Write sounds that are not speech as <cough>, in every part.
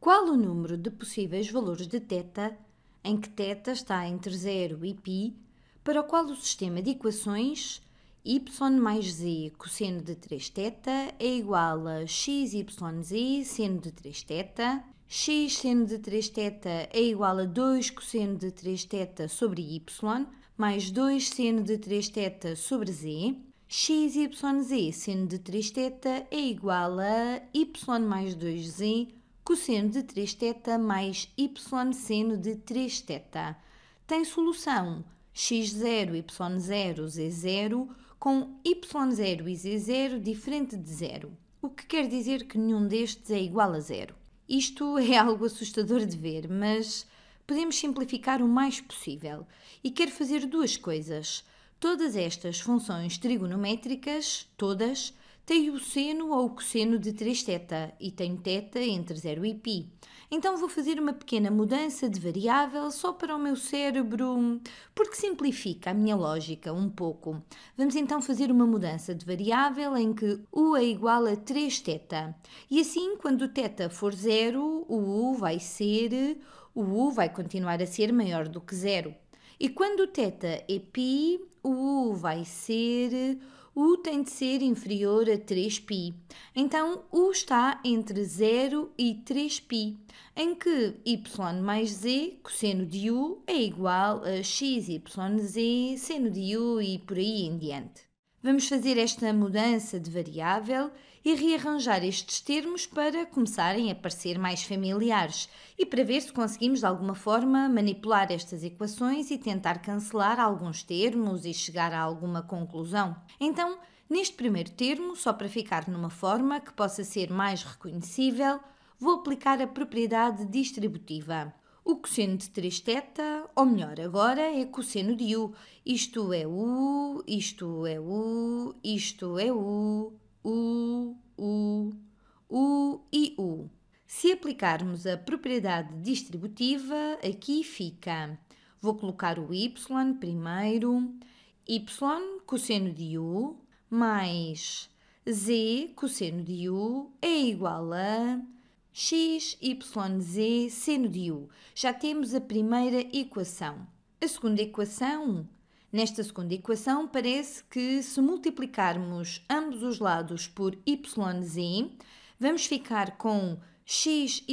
Qual o número de possíveis valores de teta, em que teta está entre 0 e π, para o qual o sistema de equações y mais z cosseno de 3 teta é igual a xyz seno de 3 teta, x seno de 3 teta é igual a 2 cosseno de 3 teta sobre y, mais 2 seno de 3 teta sobre z, xyz seno de 3 teta é igual a y mais 2z cosseno de 3 θ mais y seno de 3 θ. Tem solução x0, y0, z0 com y0 e z0 diferente de zero, o que quer dizer que nenhum destes é igual a zero. Isto <laughs> é algo assustador de ver, mas podemos simplificar o mais possível e quero fazer duas coisas. Todas estas funções trigonométricas, todas, tenho o seno ou o cosseno de 3 θ e tenho θ entre 0 e π. Então vou fazer uma pequena mudança de variável só para o meu cérebro, porque simplifica a minha lógica um pouco. Vamos então fazer uma mudança de variável em que u é igual a 3 θ. E assim, quando θ for 0, o u vai ser, o u vai continuar a ser maior do que 0. E quando θ é π, o u vai ser U tem de ser inferior a 3π. Então, U está entre 0 e 3π, em que y mais z, cosseno de U, é igual a xyz, seno de U e por aí em diante. Vamos fazer esta mudança de variável e rearranjar estes termos para começarem a parecer mais familiares e para ver se conseguimos de alguma forma manipular estas equações e tentar cancelar alguns termos e chegar a alguma conclusão. Então, neste primeiro termo, só para ficar numa forma que possa ser mais reconhecível, vou aplicar a propriedade distributiva. O cosseno de 3 teta, ou melhor, agora é cosseno de u. Isto é u, isto é u, isto é u, u, u, u e u. Se aplicarmos a propriedade distributiva, aqui fica. Vou colocar o y primeiro, y cosseno de u mais z cosseno de u é igual a x, y, z seno de u. Já temos a primeira equação. A segunda equação Nesta segunda equação, parece que se multiplicarmos ambos os lados por yz, vamos ficar com xyz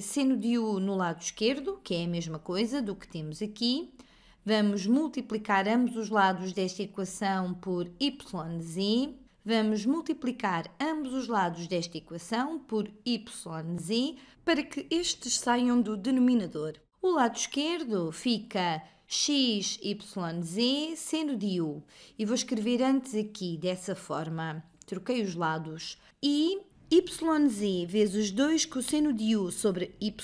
seno de u no lado esquerdo, que é a mesma coisa do que temos aqui. Vamos multiplicar ambos os lados desta equação por yz. Vamos multiplicar ambos os lados desta equação por yz para que estes saiam do denominador. O lado esquerdo fica x, y, z, sendo de u. E vou escrever antes aqui dessa forma. Troquei os lados. E yz vezes 2 cosseno de u sobre y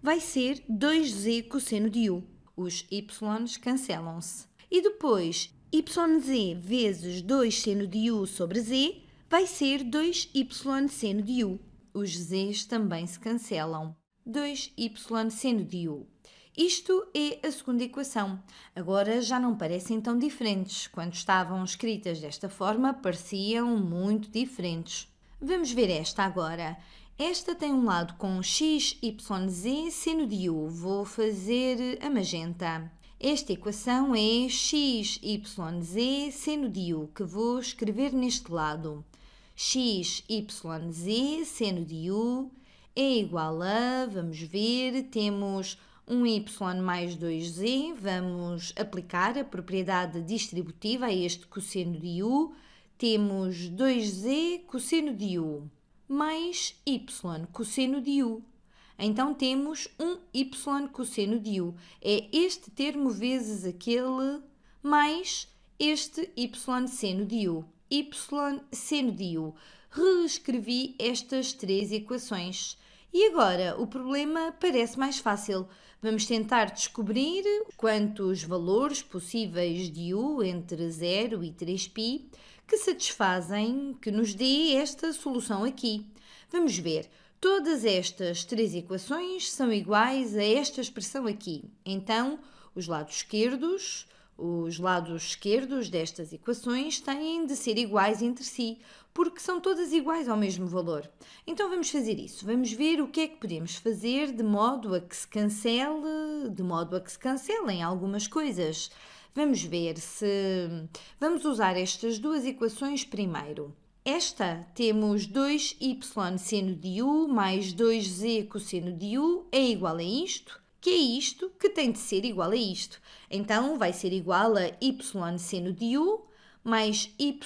vai ser 2z cosseno de u. Os y's cancelam-se. E depois, yz vezes 2 seno de u sobre z vai ser 2y seno de u. Os z's também se cancelam. 2y seno de u isto é a segunda equação. Agora já não parecem tão diferentes. Quando estavam escritas desta forma, pareciam muito diferentes. Vamos ver esta agora. Esta tem um lado com x, y, z, seno de u. Vou fazer a magenta. Esta equação é x, y, z, seno de u, que vou escrever neste lado. x, y, z, seno de u, é igual a, vamos ver, temos um y mais 2z, vamos aplicar a propriedade distributiva a este cosseno de u, temos 2z cosseno de u mais y cosseno de u. Então temos um y cosseno de u. É este termo vezes aquele mais este y seno de u. y seno de u. Reescrevi estas três equações. E agora o problema parece mais fácil. Vamos tentar descobrir quantos valores possíveis de U entre 0 e 3π que satisfazem, que nos dê esta solução aqui. Vamos ver. Todas estas três equações são iguais a esta expressão aqui. Então, os lados esquerdos os lados esquerdos destas equações têm de ser iguais entre si, porque são todas iguais ao mesmo valor. Então vamos fazer isso. Vamos ver o que é que podemos fazer de modo a que se cancele, de modo a que se cancelem algumas coisas. Vamos ver se vamos usar estas duas equações primeiro. Esta temos 2y seno de u mais 2z cosseno de u é igual a isto que é isto que tem de ser igual a isto. Então, vai ser igual a y seno de u mais y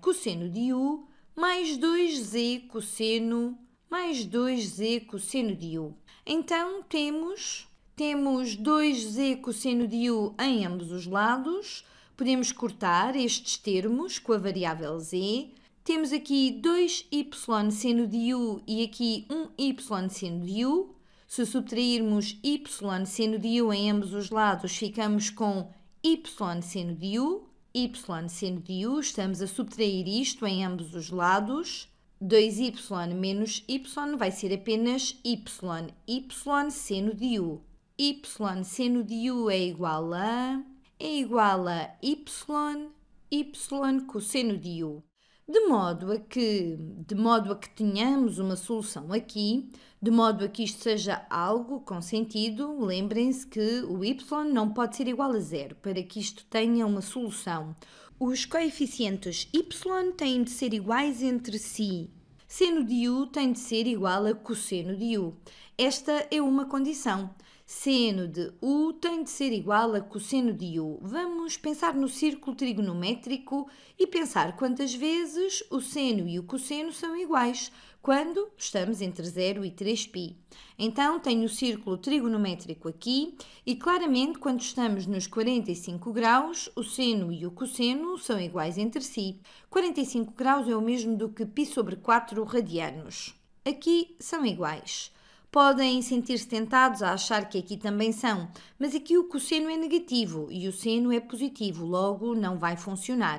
cosseno de u mais 2z cosseno mais 2z cosseno de u. Então, temos, temos 2z cosseno de u em ambos os lados. Podemos cortar estes termos com a variável z. Temos aqui 2y seno de u e aqui 1y seno de u. Se subtrairmos y seno de u em ambos os lados, ficamos com y seno de u, y seno de u, estamos a subtrair isto em ambos os lados. 2y menos y vai ser apenas y, y seno de u. y seno de u é igual a... é igual a y, y cosseno de u de modo a que, de modo a que tenhamos uma solução aqui, de modo a que isto seja algo com sentido, lembrem-se que o y não pode ser igual a zero para que isto tenha uma solução. Os coeficientes y têm de ser iguais entre si. Seno de u tem de ser igual a cosseno de u. Esta é uma condição. Seno de U tem de ser igual a cosseno de U. Vamos pensar no círculo trigonométrico e pensar quantas vezes o seno e o cosseno são iguais quando estamos entre 0 e 3π. Então, tenho o círculo trigonométrico aqui e claramente quando estamos nos 45 graus, o seno e o cosseno são iguais entre si. 45 graus é o mesmo do que π sobre 4 radianos. Aqui são iguais podem sentir-se tentados a achar que aqui também são, mas aqui o cosseno é negativo e o seno é positivo, logo não vai funcionar.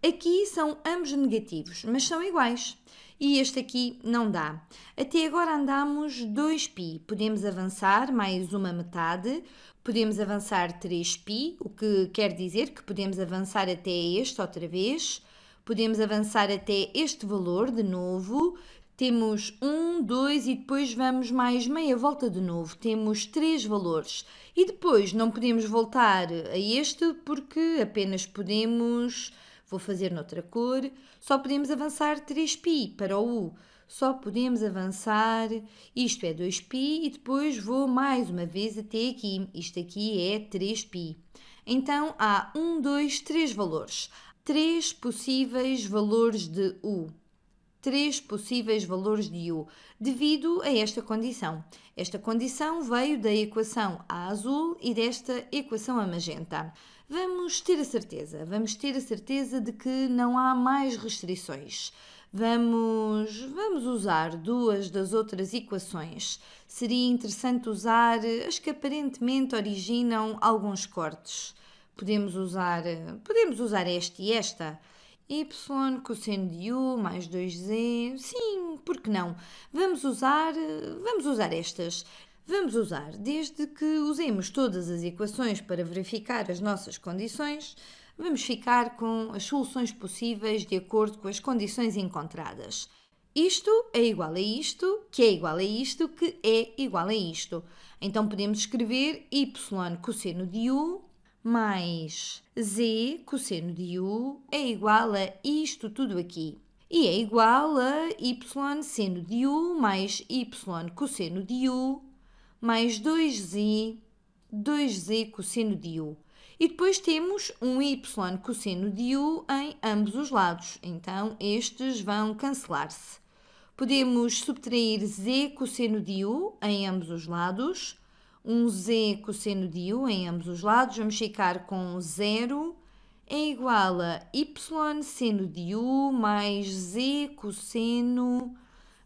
Aqui são ambos negativos, mas são iguais. E este aqui não dá. Até agora andamos 2π. Podemos avançar mais uma metade, podemos avançar 3π, o que quer dizer que podemos avançar até este outra vez, podemos avançar até este valor de novo temos 1, 2 e depois vamos mais meia volta de novo. Temos três valores. E depois não podemos voltar a este porque apenas podemos. Vou fazer noutra cor. Só podemos avançar 3π para o U. Só podemos avançar. Isto é 2π e depois vou mais uma vez até aqui. Isto aqui é 3π. Então há 1, 2, 3 valores. 3 possíveis valores de U três possíveis valores de U, devido a esta condição. Esta condição veio da equação A azul e desta equação a magenta. Vamos ter a certeza, vamos ter a certeza de que não há mais restrições. Vamos, vamos usar duas das outras equações. Seria interessante usar as que aparentemente originam alguns cortes. Podemos usar, podemos usar esta e esta y cosseno de u mais 2z. Sim, por que não? Vamos usar, vamos usar estas. Vamos usar, desde que usemos todas as equações para verificar as nossas condições, vamos ficar com as soluções possíveis de acordo com as condições encontradas. Isto é igual a isto, que é igual a isto, que é igual a isto. Então podemos escrever y cosseno de u mais z cosseno de u é igual a isto tudo aqui. E é igual a y seno de u mais y cosseno de u mais 2z, 2z cosseno de u. E depois temos um y cosseno de u em ambos os lados, então estes vão cancelar-se. Podemos subtrair z cosseno de u em ambos os lados, um z cosseno de u em ambos os lados, vamos ficar com 0 é igual a y seno de u mais z cosseno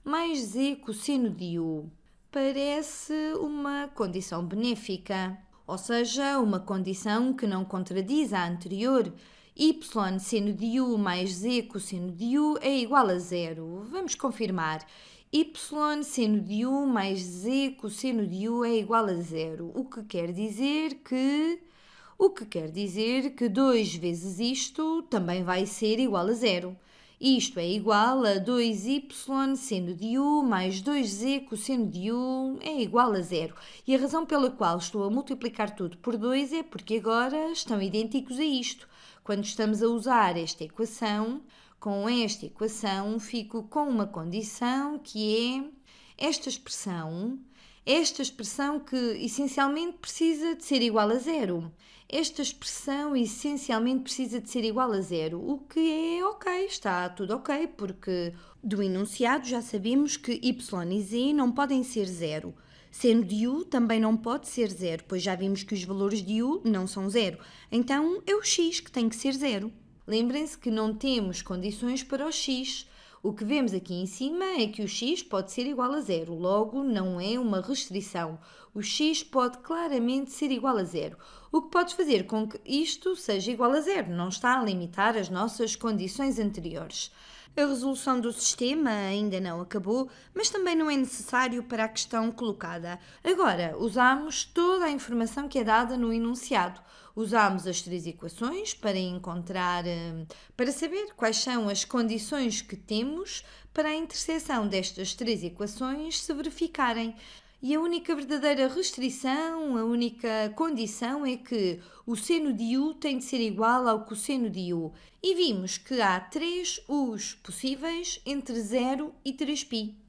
mais z cosseno de u. Parece uma condição benéfica, ou seja, uma condição que não contradiz a anterior. y seno de u mais z cosseno de u é igual a zero. Vamos confirmar y seno de u mais z cosseno de u é igual a zero, o que quer dizer que... O que quer dizer que 2 vezes isto também vai ser igual a zero. Isto é igual a 2y seno de u mais 2z cosseno de u é igual a zero. E a razão pela qual estou a multiplicar tudo por 2 é porque agora estão idênticos a isto. Quando estamos a usar esta equação, com esta equação, fico com uma condição que é esta expressão, esta expressão que essencialmente precisa de ser igual a zero. Esta expressão essencialmente precisa de ser igual a zero, o que é ok, está tudo ok, porque do enunciado já sabemos que y e z não podem ser zero. Sendo de u também não pode ser zero, pois já vimos que os valores de u não são zero. Então é o x que tem que ser zero. Lembrem-se que não temos condições para o x. O que vemos aqui em cima é que o x pode ser igual a zero, logo não é uma restrição. O x pode claramente ser igual a zero, o que pode fazer com que isto seja igual a zero, não está a limitar as nossas condições anteriores. A resolução do sistema ainda não acabou, mas também não é necessário para a questão colocada. Agora, usamos toda a informação que é dada no enunciado. Usámos as três equações para encontrar, hum, para saber quais são as condições que temos para a interseção destas três equações se verificarem. E a única verdadeira restrição, a única condição é que o seno de U tem de ser igual ao cosseno de U. E vimos que há três U's possíveis entre 0 e 3π.